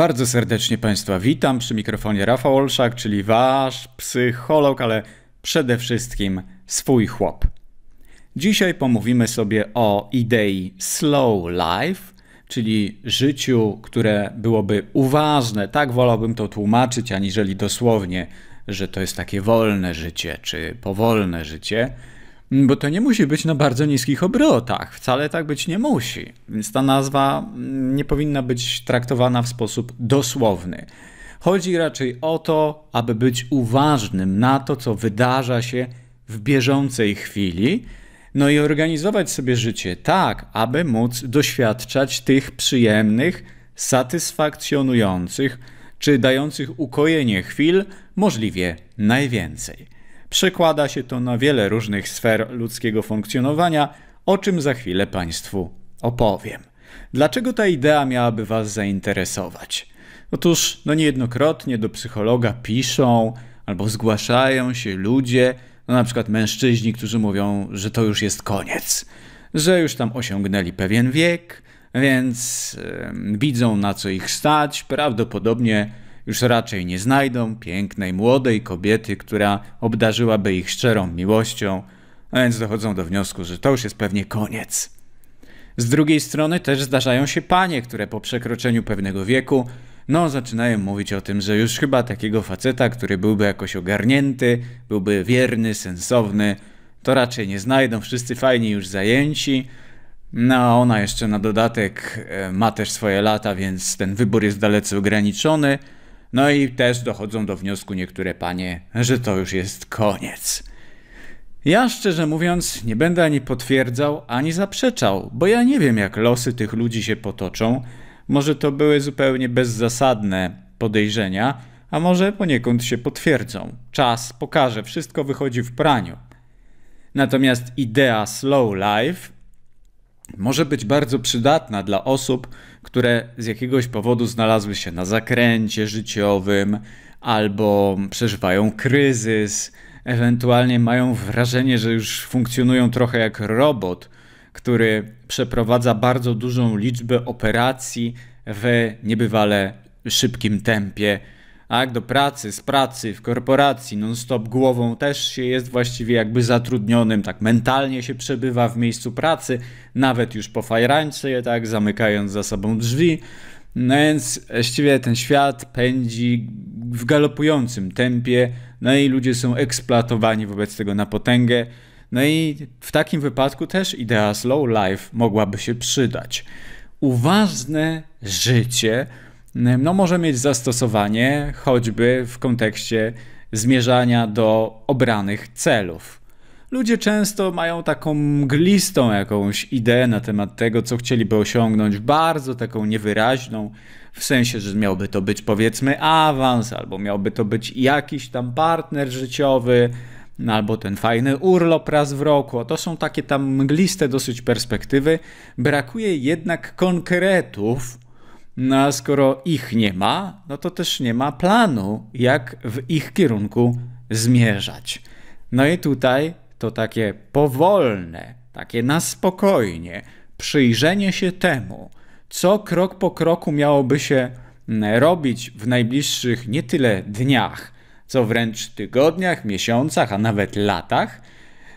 Bardzo serdecznie Państwa witam przy mikrofonie Rafał Olszak, czyli Wasz psycholog, ale przede wszystkim swój chłop. Dzisiaj pomówimy sobie o idei slow life, czyli życiu, które byłoby uważne. Tak wolałbym to tłumaczyć, aniżeli dosłownie, że to jest takie wolne życie czy powolne życie bo to nie musi być na bardzo niskich obrotach. Wcale tak być nie musi. Więc ta nazwa mm, nie powinna być traktowana w sposób dosłowny. Chodzi raczej o to, aby być uważnym na to, co wydarza się w bieżącej chwili, no i organizować sobie życie tak, aby móc doświadczać tych przyjemnych, satysfakcjonujących czy dających ukojenie chwil możliwie najwięcej. Przekłada się to na wiele różnych sfer ludzkiego funkcjonowania, o czym za chwilę Państwu opowiem. Dlaczego ta idea miałaby Was zainteresować? Otóż, no niejednokrotnie do psychologa piszą albo zgłaszają się ludzie, no na przykład mężczyźni, którzy mówią, że to już jest koniec, że już tam osiągnęli pewien wiek, więc yy, widzą na co ich stać, prawdopodobnie już raczej nie znajdą pięknej, młodej kobiety, która obdarzyłaby ich szczerą miłością, a więc dochodzą do wniosku, że to już jest pewnie koniec. Z drugiej strony też zdarzają się panie, które po przekroczeniu pewnego wieku, no zaczynają mówić o tym, że już chyba takiego faceta, który byłby jakoś ogarnięty, byłby wierny, sensowny, to raczej nie znajdą, wszyscy fajni już zajęci. No a ona jeszcze na dodatek e, ma też swoje lata, więc ten wybór jest dalece ograniczony. No i też dochodzą do wniosku niektóre panie, że to już jest koniec. Ja szczerze mówiąc nie będę ani potwierdzał, ani zaprzeczał, bo ja nie wiem jak losy tych ludzi się potoczą. Może to były zupełnie bezzasadne podejrzenia, a może poniekąd się potwierdzą. Czas pokaże, wszystko wychodzi w praniu. Natomiast idea slow life może być bardzo przydatna dla osób, które z jakiegoś powodu znalazły się na zakręcie życiowym albo przeżywają kryzys, ewentualnie mają wrażenie, że już funkcjonują trochę jak robot, który przeprowadza bardzo dużą liczbę operacji w niebywale szybkim tempie tak, do pracy, z pracy, w korporacji, non-stop głową też się jest właściwie jakby zatrudnionym, tak mentalnie się przebywa w miejscu pracy, nawet już po fajrańce, tak, zamykając za sobą drzwi. No więc właściwie ten świat pędzi w galopującym tempie, no i ludzie są eksploatowani wobec tego na potęgę. No i w takim wypadku też idea slow life mogłaby się przydać. Uważne życie no, może mieć zastosowanie choćby w kontekście zmierzania do obranych celów. Ludzie często mają taką mglistą jakąś ideę na temat tego, co chcieliby osiągnąć, bardzo taką niewyraźną, w sensie, że miałby to być powiedzmy awans, albo miałby to być jakiś tam partner życiowy, albo ten fajny urlop raz w roku. To są takie tam mgliste dosyć perspektywy. Brakuje jednak konkretów, no a skoro ich nie ma, no to też nie ma planu, jak w ich kierunku zmierzać. No i tutaj to takie powolne, takie na spokojnie przyjrzenie się temu, co krok po kroku miałoby się mm, robić w najbliższych nie tyle dniach, co wręcz tygodniach, miesiącach, a nawet latach,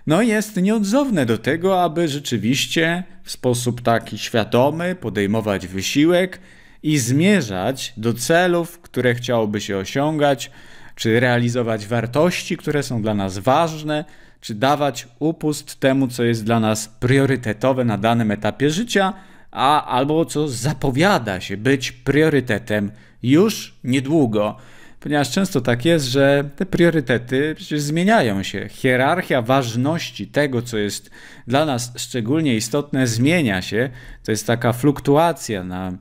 no jest nieodzowne do tego, aby rzeczywiście w sposób taki świadomy podejmować wysiłek, i zmierzać do celów, które chciałoby się osiągać, czy realizować wartości, które są dla nas ważne, czy dawać upust temu, co jest dla nas priorytetowe na danym etapie życia, a albo co zapowiada się być priorytetem już niedługo. Ponieważ często tak jest, że te priorytety przecież zmieniają się. Hierarchia ważności tego, co jest dla nas szczególnie istotne, zmienia się. To jest taka fluktuacja na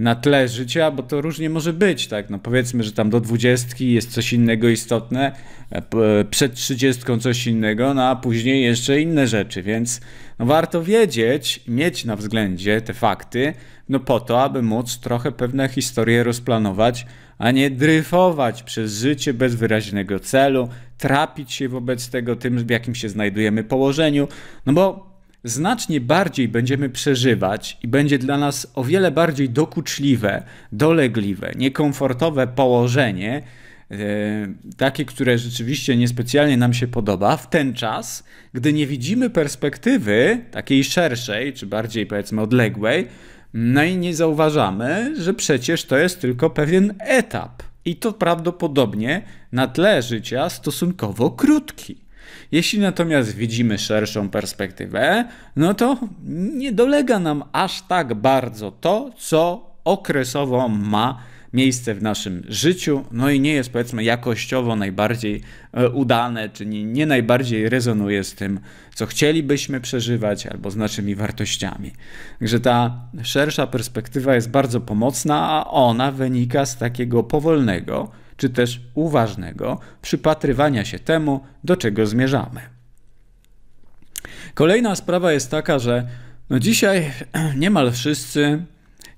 na tle życia, bo to różnie może być, tak? No powiedzmy, że tam do dwudziestki jest coś innego istotne, e, e, przed trzydziestką coś innego, no a później jeszcze inne rzeczy, więc no warto wiedzieć, mieć na względzie te fakty, no po to, aby móc trochę pewne historie rozplanować, a nie dryfować przez życie bez wyraźnego celu, trapić się wobec tego tym, w jakim się znajdujemy położeniu, no bo znacznie bardziej będziemy przeżywać i będzie dla nas o wiele bardziej dokuczliwe, dolegliwe, niekomfortowe położenie, e, takie, które rzeczywiście niespecjalnie nam się podoba, w ten czas, gdy nie widzimy perspektywy takiej szerszej, czy bardziej powiedzmy odległej, no i nie zauważamy, że przecież to jest tylko pewien etap. I to prawdopodobnie na tle życia stosunkowo krótki. Jeśli natomiast widzimy szerszą perspektywę, no to nie dolega nam aż tak bardzo to, co okresowo ma miejsce w naszym życiu, no i nie jest powiedzmy jakościowo najbardziej e, udane, czy nie, nie, najbardziej rezonuje z tym, co chcielibyśmy przeżywać albo z naszymi wartościami. Także ta szersza perspektywa jest bardzo pomocna, a ona wynika z takiego powolnego, czy też uważnego przypatrywania się temu, do czego zmierzamy. Kolejna sprawa jest taka, że no dzisiaj niemal wszyscy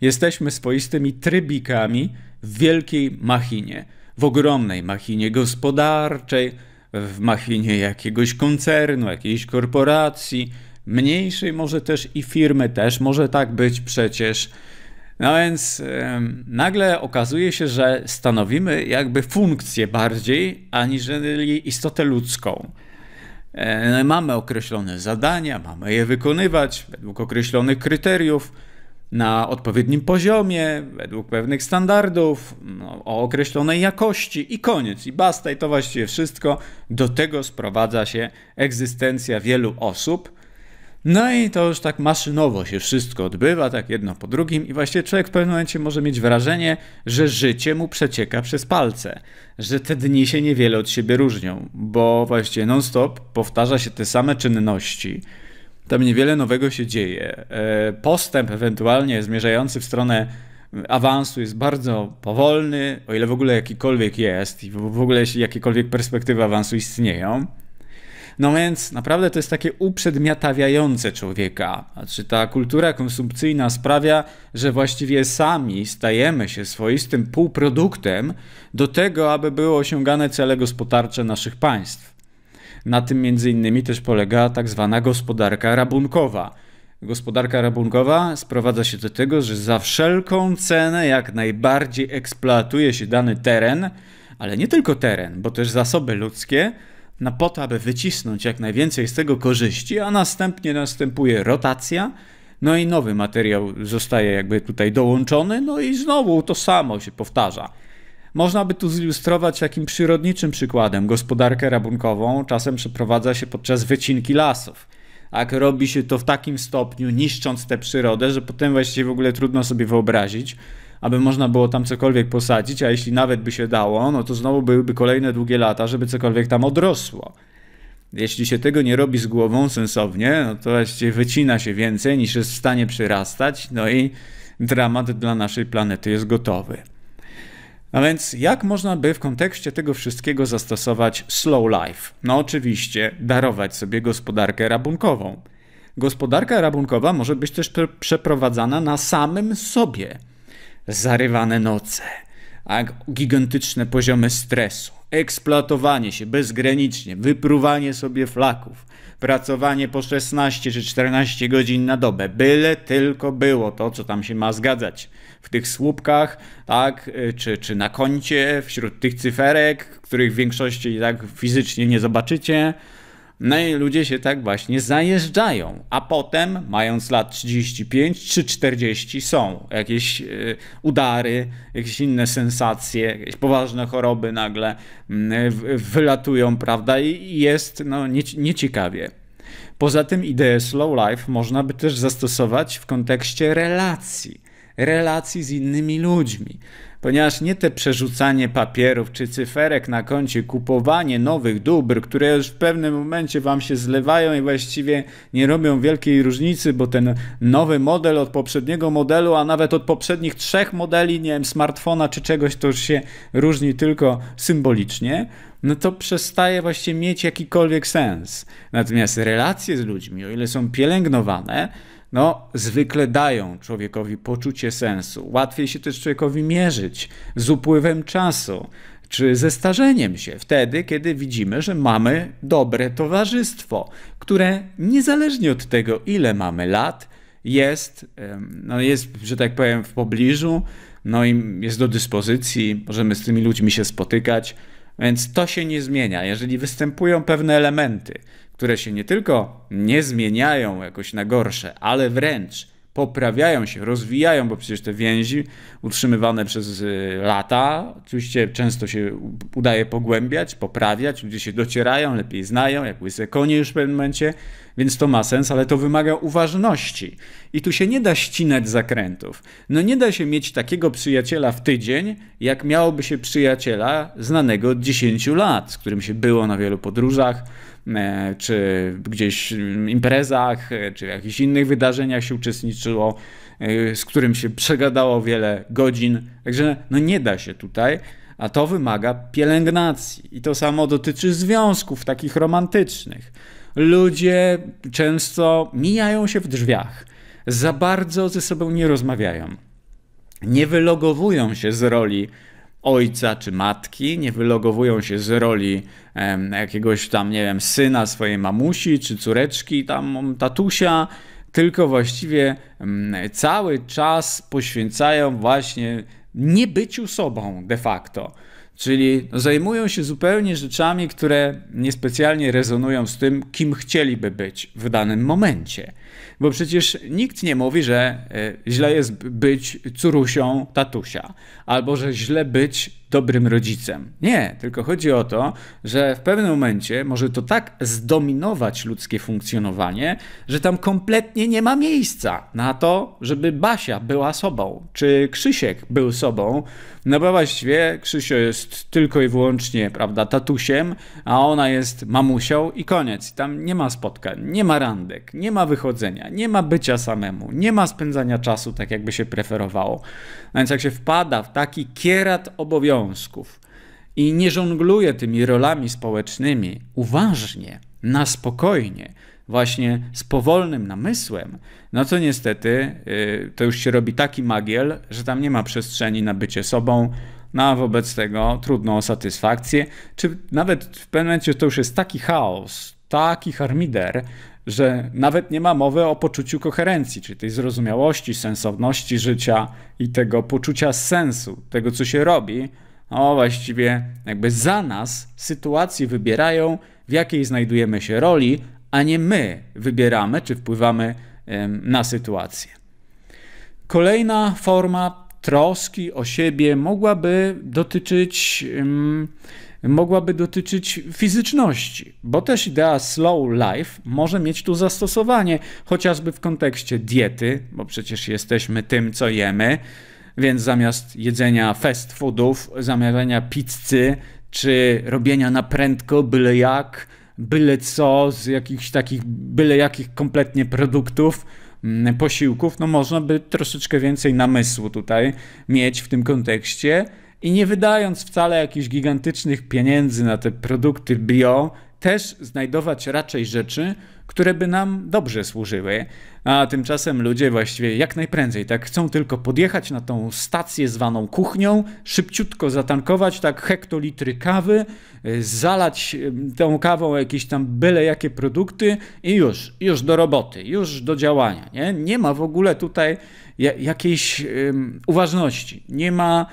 jesteśmy swoistymi trybikami w wielkiej machinie, w ogromnej machinie gospodarczej, w machinie jakiegoś koncernu, jakiejś korporacji, mniejszej może też i firmy też może tak być przecież no więc ym, nagle okazuje się, że stanowimy jakby funkcję bardziej aniżeli istotę ludzką. Yy, mamy określone zadania, mamy je wykonywać według określonych kryteriów, na odpowiednim poziomie, według pewnych standardów, no, o określonej jakości i koniec, i basta, i to właściwie wszystko. Do tego sprowadza się egzystencja wielu osób no i to już tak maszynowo się wszystko odbywa, tak jedno po drugim, i właściwie człowiek w pewnym momencie może mieć wrażenie, że życie mu przecieka przez palce, że te dni się niewiele od siebie różnią, bo właściwie non-stop powtarza się te same czynności. Tam niewiele nowego się dzieje. E, postęp ewentualnie zmierzający w stronę awansu jest bardzo powolny, o ile w ogóle jakikolwiek jest i w ogóle jakiekolwiek perspektywy awansu istnieją. No więc naprawdę to jest takie uprzedmiatawiające człowieka. Znaczy ta kultura konsumpcyjna sprawia, że właściwie sami stajemy się swoistym półproduktem do tego, aby były osiągane cele gospodarcze naszych państw. Na tym między innymi też polega tak zwana gospodarka rabunkowa. Gospodarka rabunkowa sprowadza się do tego, że za wszelką cenę jak najbardziej eksploatuje się dany teren, ale nie tylko teren, bo też zasoby ludzkie, na po to, aby wycisnąć jak najwięcej z tego korzyści, a następnie następuje rotacja, no i nowy materiał zostaje jakby tutaj dołączony, no i znowu to samo się powtarza. Można by tu zilustrować takim przyrodniczym przykładem. Gospodarkę rabunkową czasem przeprowadza się podczas wycinki lasów. A tak robi się to w takim stopniu, niszcząc tę przyrodę, że potem właściwie w ogóle trudno sobie wyobrazić, aby można było tam cokolwiek posadzić, a jeśli nawet by się dało, no to znowu byłyby kolejne długie lata, żeby cokolwiek tam odrosło. Jeśli się tego nie robi z głową sensownie, no to właściwie wycina się więcej niż jest w stanie przyrastać, no i dramat dla naszej planety jest gotowy. A więc jak można by w kontekście tego wszystkiego zastosować slow life? No oczywiście, darować sobie gospodarkę rabunkową. Gospodarka rabunkowa może być też przeprowadzana na samym sobie – zarywane noce, gigantyczne poziomy stresu, eksploatowanie się bezgranicznie, wypruwanie sobie flaków, pracowanie po 16 czy 14 godzin na dobę, byle tylko było to, co tam się ma zgadzać w tych słupkach, tak, y, czy, czy na koncie, wśród tych cyferek, których w większości tak fizycznie nie zobaczycie. No i ludzie się tak właśnie zajeżdżają, a potem, mając lat 35 czy 40, są jakieś e, udary, jakieś inne sensacje, jakieś poważne choroby nagle mm, wylatują, prawda? I jest no, nie, nieciekawie. Poza tym ideę slow life można by też zastosować w kontekście relacji relacji z innymi ludźmi ponieważ nie te przerzucanie papierów czy cyferek na koncie, kupowanie nowych dóbr, które już w pewnym momencie wam się zlewają i właściwie nie robią wielkiej różnicy, bo ten nowy model od poprzedniego modelu, a nawet od poprzednich trzech modeli, nie wiem, smartfona czy czegoś, to już się różni tylko symbolicznie no to przestaje właśnie mieć jakikolwiek sens. Natomiast relacje z ludźmi, o ile są pielęgnowane, no, zwykle dają człowiekowi poczucie sensu. Łatwiej się też człowiekowi mierzyć z upływem czasu czy ze starzeniem się, wtedy, kiedy widzimy, że mamy dobre towarzystwo, które niezależnie od tego, ile mamy lat, jest, no jest że tak powiem, w pobliżu, no i jest do dyspozycji, możemy z tymi ludźmi się spotykać, więc to się nie zmienia. Jeżeli występują pewne elementy, które się nie tylko nie zmieniają jakoś na gorsze, ale wręcz poprawiają się, rozwijają, bo przecież te więzi utrzymywane przez y, lata, oczywiście często się udaje pogłębiać, poprawiać, ludzie się docierają, lepiej znają, jak łyse konie już w pewnym momencie, więc to ma sens, ale to wymaga uważności. I tu się nie da ścinać zakrętów. No nie da się mieć takiego przyjaciela w tydzień, jak miałoby się przyjaciela znanego od 10 lat, z którym się było na wielu podróżach, E, czy gdzieś imprezach, e, czy w jakichś innych wydarzeniach się uczestniczyło, e, z którym się przegadało wiele godzin. Także no nie da się tutaj, a to wymaga pielęgnacji. I to samo dotyczy związków takich romantycznych. Ludzie często mijają się w drzwiach, za bardzo ze sobą nie rozmawiają, nie wylogowują się z roli ojca czy matki, nie wylogowują się z roli em, jakiegoś tam, nie wiem, syna swojej mamusi czy córeczki, tam tatusia, tylko właściwie em, cały czas poświęcają właśnie nie byciu sobą de facto. Czyli zajmują się zupełnie rzeczami, które niespecjalnie rezonują z tym, kim chcieliby być w danym momencie. Bo przecież nikt nie mówi, że e, źle jest być curusią tatusia, albo że źle być dobrym rodzicem. Nie, tylko chodzi o to, że w pewnym momencie może to tak zdominować ludzkie funkcjonowanie, że tam kompletnie nie ma miejsca na to, żeby Basia była sobą, czy Krzysiek był sobą. No bo właściwie Krzysio jest tylko i wyłącznie, prawda, tatusiem, a ona jest mamusią i koniec. Tam nie ma spotkań, nie ma randek, nie ma wychodzenia, nie ma bycia samemu, nie ma spędzania czasu tak, jakby się preferowało. No więc jak się wpada w taki kierat obowiązków, obowiązków i nie żongluje tymi rolami społecznymi uważnie, na spokojnie, właśnie z powolnym namysłem, no to niestety yy, to już się robi taki magiel, że tam nie ma przestrzeni na bycie sobą, no a wobec tego trudno o satysfakcję, czy nawet w pewnym momencie to już jest taki chaos, taki harmider, że nawet nie ma mowy o poczuciu koherencji, czy tej zrozumiałości, sensowności życia i tego poczucia sensu, tego co się robi, o no, właściwie jakby za nas sytuacji wybierają, w jakiej znajdujemy się roli, a nie my wybieramy czy wpływamy na sytuację. Kolejna forma troski o siebie mogłaby dotyczyć, mogłaby dotyczyć fizyczności, bo też idea slow life może mieć tu zastosowanie, chociażby w kontekście diety, bo przecież jesteśmy tym, co jemy. Więc zamiast jedzenia fast foodów, zamawiania pizzy czy robienia na prędko byle jak, byle co z jakichś takich byle jakich kompletnie produktów, mm, posiłków, no można by troszeczkę więcej namysłu tutaj mieć w tym kontekście i nie wydając wcale jakichś gigantycznych pieniędzy na te produkty bio, też znajdować raczej rzeczy, które by nam dobrze służyły, a tymczasem ludzie właściwie jak najprędzej tak chcą tylko podjechać na tą stację zwaną kuchnią, szybciutko zatankować tak hektolitry kawy, y, zalać y, tą kawą jakieś tam byle jakie produkty i już, już do roboty, już do działania. Nie, nie ma w ogóle tutaj jakiejś um, uważności, nie ma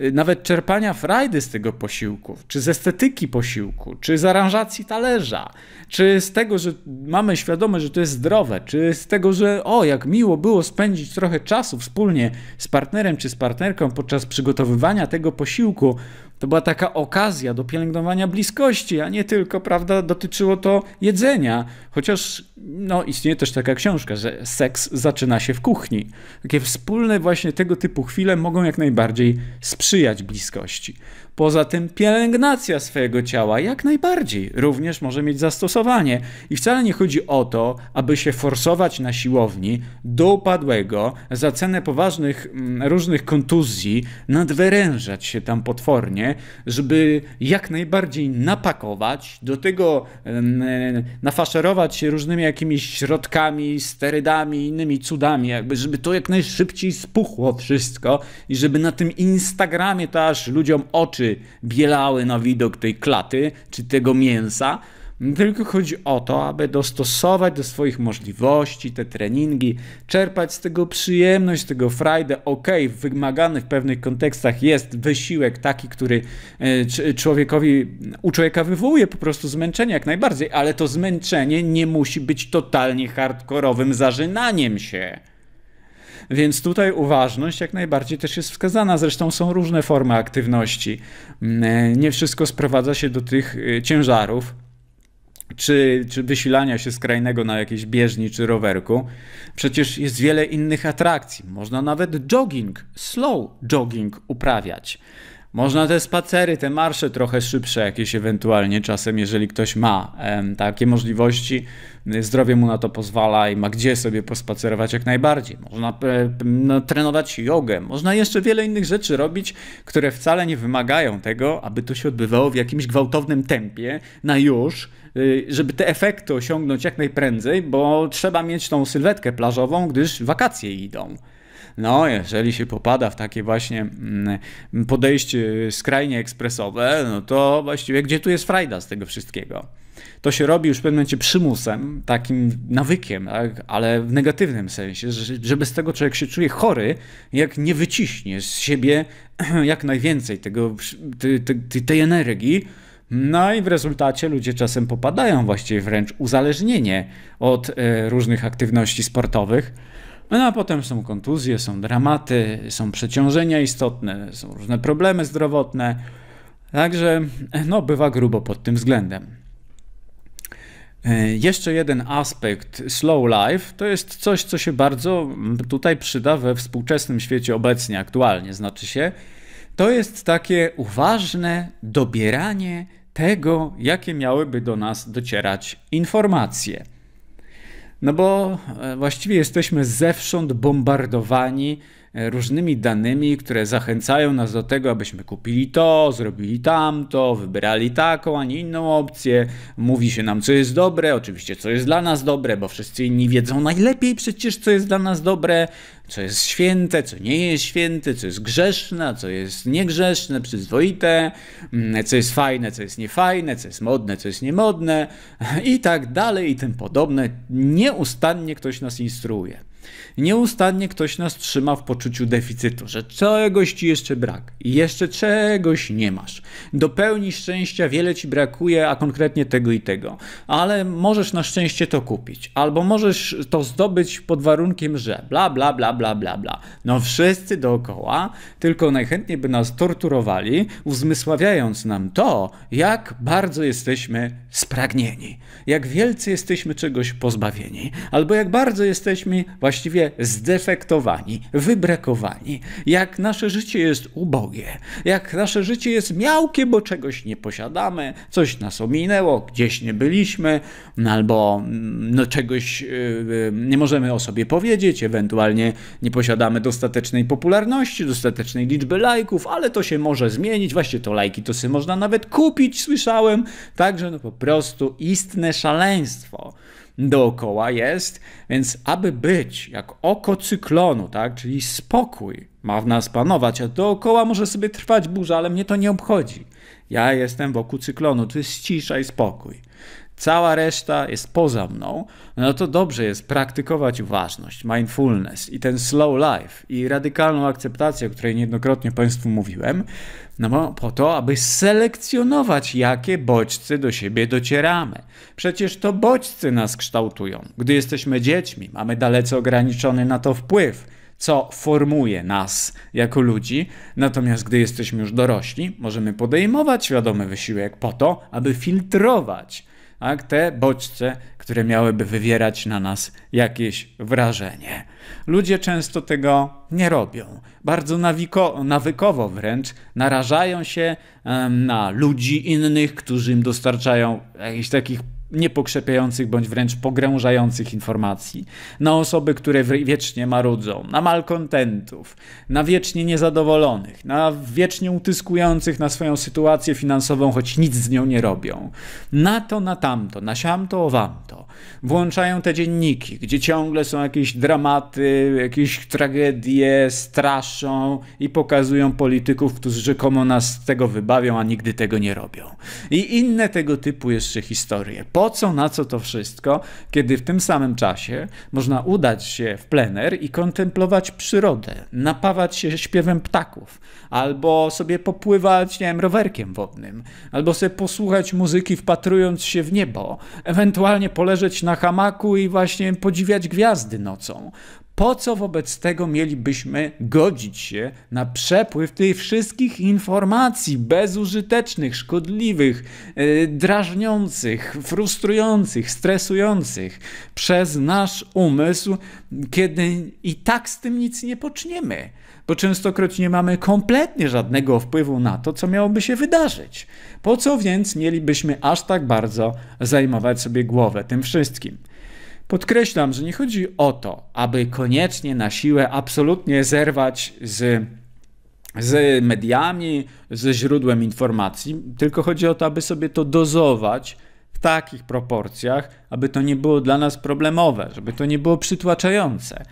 Y, nawet czerpania frajdy z tego posiłku, czy z estetyki posiłku, czy z aranżacji talerza, czy z tego, że mamy świadomość, że to jest zdrowe, czy z tego, że o, jak miło było spędzić trochę czasu wspólnie z partnerem czy z partnerką podczas przygotowywania tego posiłku, to była taka okazja do pielęgnowania bliskości, a nie tylko, prawda, dotyczyło to jedzenia. Chociaż no, istnieje też taka książka, że seks zaczyna się w kuchni. Takie wspólne właśnie tego typu chwile mogą jak najbardziej sprzyjać bliskości. Poza tym pielęgnacja swojego ciała jak najbardziej również może mieć zastosowanie. I wcale nie chodzi o to, aby się forsować na siłowni do upadłego za cenę poważnych mm, różnych kontuzji, nadwyrężać się tam potwornie, żeby jak najbardziej napakować, do tego mm, nafaszerować się różnymi jakimiś środkami, sterydami, innymi cudami, jakby żeby to jak najszybciej spuchło wszystko i żeby na tym Instagramie to aż ludziom oczy bielały na widok tej klaty czy tego mięsa, tylko chodzi o to, aby dostosować do swoich możliwości te treningi, czerpać z tego przyjemność, z tego frajdę. Ok, wymagany w pewnych kontekstach jest wysiłek taki, który e, człowiekowi, u człowieka wywołuje po prostu zmęczenie jak najbardziej, ale to zmęczenie nie musi być totalnie hardkorowym zażynaniem się. Więc tutaj uważność jak najbardziej też jest wskazana. Zresztą są różne formy aktywności. Mm, e, nie wszystko sprowadza się do tych y, ciężarów czy, czy wysilania się skrajnego na jakiejś bieżni czy rowerku. Przecież jest wiele innych atrakcji. Można nawet jogging, slow jogging uprawiać. Można te spacery, te marsze trochę szybsze jakieś ewentualnie czasem, jeżeli ktoś ma takie możliwości, zdrowie mu na to pozwala i ma gdzie sobie pospacerować jak najbardziej. Można e, no, trenować jogę, można jeszcze wiele innych rzeczy robić, które wcale nie wymagają tego, aby to się odbywało w jakimś gwałtownym tempie na już, y, żeby te efekty osiągnąć jak najprędzej, bo trzeba mieć tą sylwetkę plażową, gdyż wakacje idą. No, jeżeli się popada w takie właśnie mm, podejście skrajnie ekspresowe, no to właściwie gdzie tu jest frajda z tego wszystkiego? To się robi już w pewnym momencie przymusem, takim nawykiem, tak? ale w negatywnym sensie, że, że bez tego człowiek się czuje chory, jak nie wyciśnie z siebie jak najwięcej tego, tej, tej, tej energii, no i w rezultacie ludzie czasem popadają właściwie wręcz uzależnienie od e, różnych aktywności sportowych. No, no a potem są kontuzje, są dramaty, są przeciążenia istotne, są różne problemy zdrowotne. Także no, bywa grubo pod tym względem. E, jeszcze jeden aspekt slow life to jest coś, co się bardzo mm, tutaj przyda we współczesnym świecie obecnie, aktualnie, znaczy się, to jest takie uważne dobieranie tego, jakie miałyby do nas docierać informacje. No bo e, właściwie jesteśmy zewsząd bombardowani różnymi danymi, które zachęcają nas do tego, abyśmy kupili to, zrobili tamto, wybrali taką, a nie inną opcję. Mówi się nam, co jest dobre, oczywiście co jest dla nas dobre, bo wszyscy inni wiedzą najlepiej przecież, co jest dla nas dobre, co jest święte, co nie jest święte, co jest grzeszne, co jest niegrzeszne, przyzwoite, co jest fajne, co jest niefajne, co jest modne, co jest niemodne i tak dalej i tym podobne. Nieustannie ktoś nas instruuje. Nieustannie ktoś nas trzyma w poczuciu deficytu, że czegoś ci jeszcze brak, jeszcze czegoś nie masz. Do pełni szczęścia wiele ci brakuje, a konkretnie tego i tego, ale możesz na szczęście to kupić, albo możesz to zdobyć pod warunkiem, że bla, bla, bla, bla, bla, bla. No wszyscy dookoła, tylko najchętniej by nas torturowali, uzmysławiając nam to, jak bardzo jesteśmy spragnieni, jak wielcy jesteśmy czegoś pozbawieni, albo jak bardzo jesteśmy właśnie właściwie zdefektowani, wybrakowani, jak nasze życie jest ubogie, jak nasze życie jest miałkie, bo czegoś nie posiadamy, coś nas ominęło, gdzieś nie byliśmy, no albo mm, no, czegoś yy, nie możemy o sobie powiedzieć, ewentualnie nie posiadamy dostatecznej popularności, dostatecznej liczby lajków, ale to się może zmienić. Właśnie to lajki to sobie można nawet kupić, słyszałem. Także no po prostu istne szaleństwo dookoła jest, więc aby być jak oko cyklonu, tak, czyli spokój ma w nas panować, a dookoła może sobie trwać burza, ale mnie to nie obchodzi. Ja jestem wokół cyklonu, to jest cisza i spokój cała reszta jest poza mną, no to dobrze jest praktykować uważność, mindfulness i ten slow life i radykalną akceptację, o której niejednokrotnie Państwu mówiłem, no po to, aby selekcjonować, jakie bodźce do siebie docieramy. Przecież to bodźce nas kształtują. Gdy jesteśmy dziećmi, mamy dalece ograniczony na to wpływ co formuje nas jako ludzi. Natomiast gdy jesteśmy już dorośli, możemy podejmować świadomy wysiłek po to, aby filtrować a te bodźce, które miałyby wywierać na nas jakieś wrażenie. Ludzie często tego nie robią. Bardzo nawiko, nawykowo wręcz narażają się na ludzi innych, którzy im dostarczają jakichś takich niepokrzepiających bądź wręcz pogrążających informacji, na osoby, które wiecznie marudzą, na malkontentów, na wiecznie niezadowolonych, na wiecznie utyskujących na swoją sytuację finansową, choć nic z nią nie robią. Na to, na tamto, na siamto, owamto. Włączają te dzienniki, gdzie ciągle są jakieś dramaty, jakieś tragedie, straszą i pokazują polityków, którzy rzekomo nas z tego wybawią, a nigdy tego nie robią. I inne tego typu jeszcze historie po co, na co to wszystko, kiedy w tym samym czasie można udać się w plener i kontemplować przyrodę, napawać się śpiewem ptaków, albo sobie popływać, nie wiem, rowerkiem wodnym, albo sobie posłuchać muzyki wpatrując się w niebo, ewentualnie poleżeć na hamaku i właśnie podziwiać gwiazdy nocą. Po co wobec tego mielibyśmy godzić się na przepływ tych wszystkich informacji bezużytecznych, szkodliwych, e, drażniących, frustrujących, stresujących przez nasz umysł, kiedy i tak z tym nic nie poczniemy? Bo częstokroć nie mamy kompletnie żadnego wpływu na to, co miałoby się wydarzyć. Po co więc mielibyśmy aż tak bardzo zajmować sobie głowę tym wszystkim? Podkreślam, że nie chodzi o to, aby koniecznie na siłę absolutnie zerwać z, z mediami, ze źródłem informacji, tylko chodzi o to, aby sobie to dozować takich proporcjach, aby to nie było dla nas problemowe, żeby to nie było przytłaczające.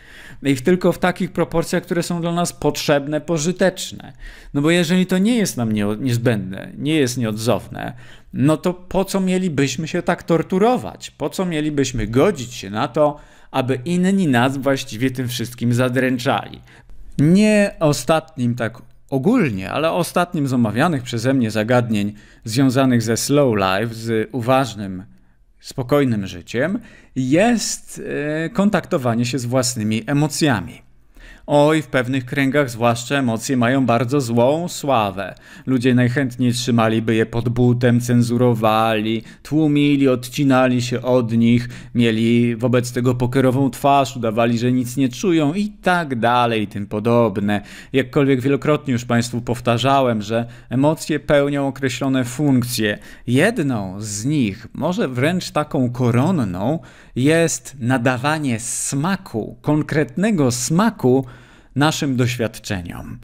I tylko w takich proporcjach, które są dla nas potrzebne, pożyteczne. No bo jeżeli to nie jest nam niezbędne, nie jest nieodzowne, no to po co mielibyśmy się tak torturować? Po co mielibyśmy godzić się na to, aby inni nas właściwie tym wszystkim zadręczali? Nie ostatnim tak ogólnie, ale ostatnim z omawianych przeze mnie zagadnień związanych ze slow life, z uważnym, spokojnym życiem, jest e, kontaktowanie się z własnymi emocjami. Oj, w pewnych kręgach zwłaszcza emocje mają bardzo złą sławę. Ludzie najchętniej trzymaliby je pod butem, cenzurowali, tłumili, odcinali się od nich, mieli wobec tego pokerową twarz, udawali, że nic nie czują i tak dalej, i tym podobne. Jakkolwiek wielokrotnie już Państwu powtarzałem, że emocje pełnią określone funkcje. Jedną z nich, może wręcz taką koronną, jest nadawanie smaku, konkretnego smaku naszym doświadczeniom.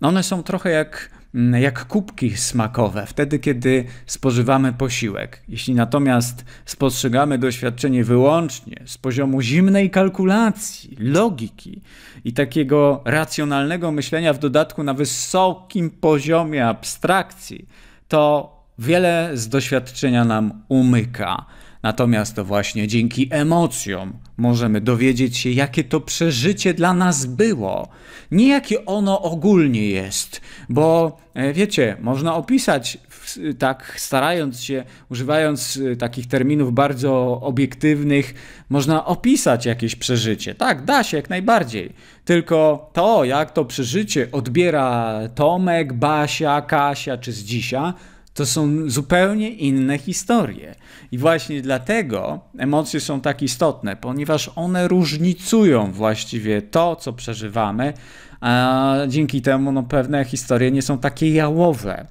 One są trochę jak, mm, jak kubki smakowe, wtedy kiedy spożywamy posiłek. Jeśli natomiast spostrzegamy doświadczenie wyłącznie z poziomu zimnej kalkulacji, logiki i takiego racjonalnego myślenia, w dodatku na wysokim poziomie abstrakcji, to wiele z doświadczenia nam umyka. Natomiast to właśnie dzięki emocjom możemy dowiedzieć się, jakie to przeżycie dla nas było. Nie jakie ono ogólnie jest, bo e, wiecie, można opisać tak starając się, używając e, takich terminów bardzo obiektywnych, można opisać jakieś przeżycie. Tak, da się jak najbardziej. Tylko to, jak to przeżycie odbiera Tomek, Basia, Kasia czy Zdzisia, to są zupełnie inne historie. I właśnie dlatego emocje są tak istotne, ponieważ one różnicują właściwie to, co przeżywamy, a dzięki temu no, pewne historie nie są takie jałowe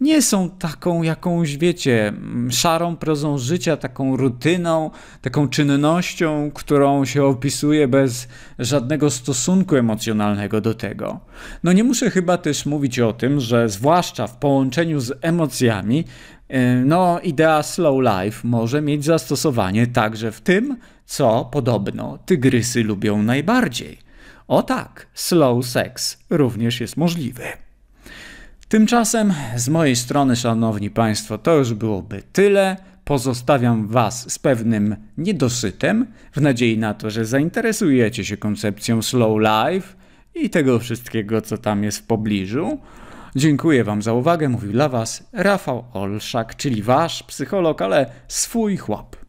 nie są taką jakąś, wiecie, szarą prozą życia, taką rutyną, taką czynnością, którą się opisuje bez żadnego stosunku emocjonalnego do tego. No nie muszę chyba też mówić o tym, że zwłaszcza w połączeniu z emocjami, y, no, idea slow life może mieć zastosowanie także w tym, co podobno tygrysy lubią najbardziej. O tak, slow sex również jest możliwy. Tymczasem z mojej strony, szanowni państwo, to już byłoby tyle. Pozostawiam was z pewnym niedosytem, w nadziei na to, że zainteresujecie się koncepcją slow life i tego wszystkiego, co tam jest w pobliżu. Dziękuję wam za uwagę, mówił dla was Rafał Olszak, czyli wasz psycholog, ale swój chłop.